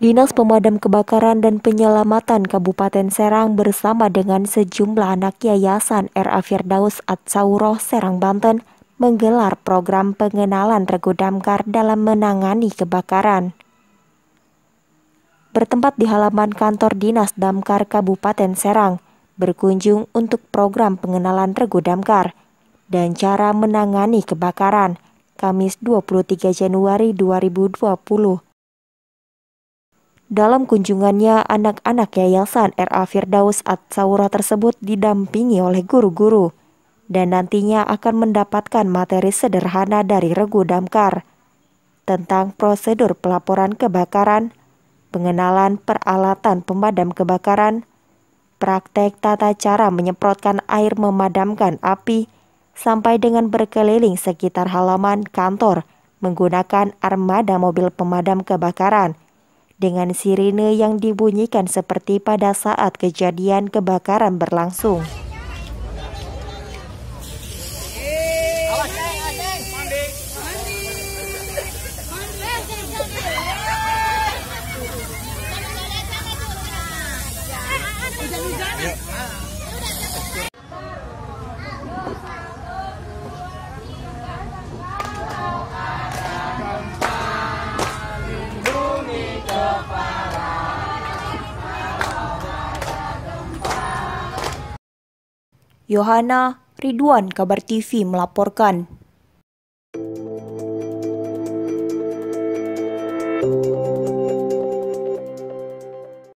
Dinas Pemadam Kebakaran dan Penyelamatan Kabupaten Serang bersama dengan sejumlah anak yayasan R.A. Firdaus At-Sauroh Serang Banten menggelar program pengenalan regu damkar dalam menangani kebakaran. Bertempat di halaman kantor Dinas Damkar Kabupaten Serang, berkunjung untuk program pengenalan regu damkar dan cara menangani kebakaran, Kamis 23 Januari 2020 dalam kunjungannya, anak-anak Yayasan R.A. Firdaus at saura tersebut didampingi oleh guru-guru dan nantinya akan mendapatkan materi sederhana dari regu damkar tentang prosedur pelaporan kebakaran, pengenalan peralatan pemadam kebakaran, praktek tata cara menyemprotkan air memadamkan api, sampai dengan berkeliling sekitar halaman kantor menggunakan armada mobil pemadam kebakaran – dengan sirine yang dibunyikan seperti pada saat kejadian kebakaran berlangsung. Yohana Ridwan Kabar TV melaporkan.